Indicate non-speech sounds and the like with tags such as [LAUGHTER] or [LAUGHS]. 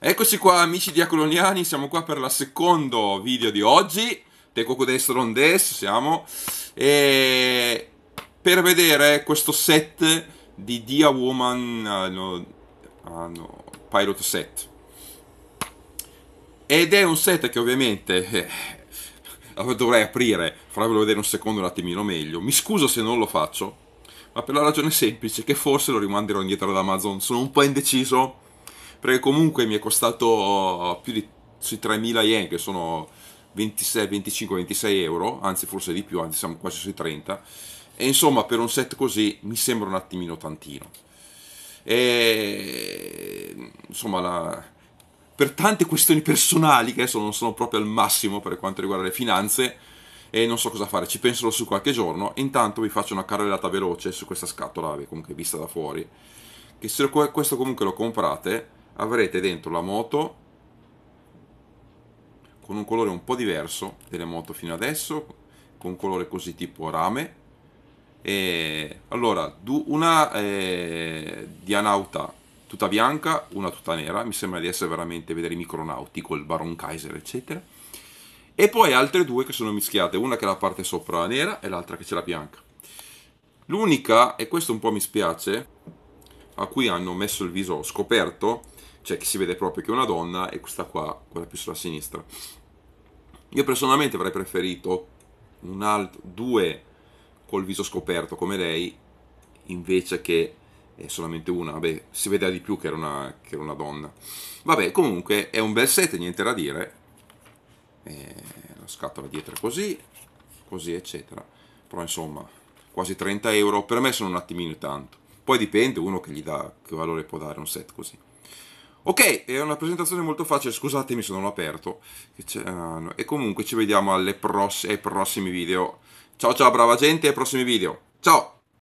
Eccoci qua amici diacoloniani, siamo qua per il secondo video di oggi, De on Rondes siamo, e per vedere questo set di Dia Woman uh, no, uh, no, Pirate Set. Ed è un set che ovviamente eh, [LAUGHS] dovrei aprire, farvelo vedere un secondo un attimino meglio, mi scuso se non lo faccio, ma per la ragione semplice che forse lo rimanderò indietro ad Amazon, sono un po' indeciso perché comunque mi è costato più di sui 3.000 yen, che sono 26, 25, 26 euro, anzi forse di più, anzi siamo quasi sui 30. E insomma, per un set così mi sembra un attimino tantino. E insomma, la... per tante questioni personali, che adesso non sono proprio al massimo per quanto riguarda le finanze, e non so cosa fare, ci penserò su qualche giorno. Intanto vi faccio una carrellata veloce su questa scatola, comunque vista da fuori. Che se questo comunque lo comprate, avrete dentro la moto con un colore un po' diverso delle moto fino adesso, con un colore così tipo rame. E allora, una eh, Dianauta tutta bianca, una tutta nera, mi sembra di essere veramente vedere i micronauti col Baron Kaiser, eccetera. E poi altre due che sono mischiate, una che è la parte sopra nera e l'altra che c'è la bianca. L'unica, e questo un po' mi spiace, a cui hanno messo il viso scoperto, cioè che si vede proprio che è una donna e questa qua, quella più sulla sinistra. Io personalmente avrei preferito un altro, due col viso scoperto come lei, invece che eh, solamente una, vabbè, si vedeva di più che era, una, che era una donna. Vabbè, comunque è un bel set, niente da dire. E eh, la scatola dietro è così, così eccetera. Però insomma, quasi 30 euro, per me sono un attimino tanto. Poi dipende uno che gli dà, che valore può dare un set così. Ok, è una presentazione molto facile, scusatemi se non l'ho aperto. Ah, e comunque ci vediamo pross- ai prossimi video. Ciao ciao brava gente, ai prossimi video. Ciao!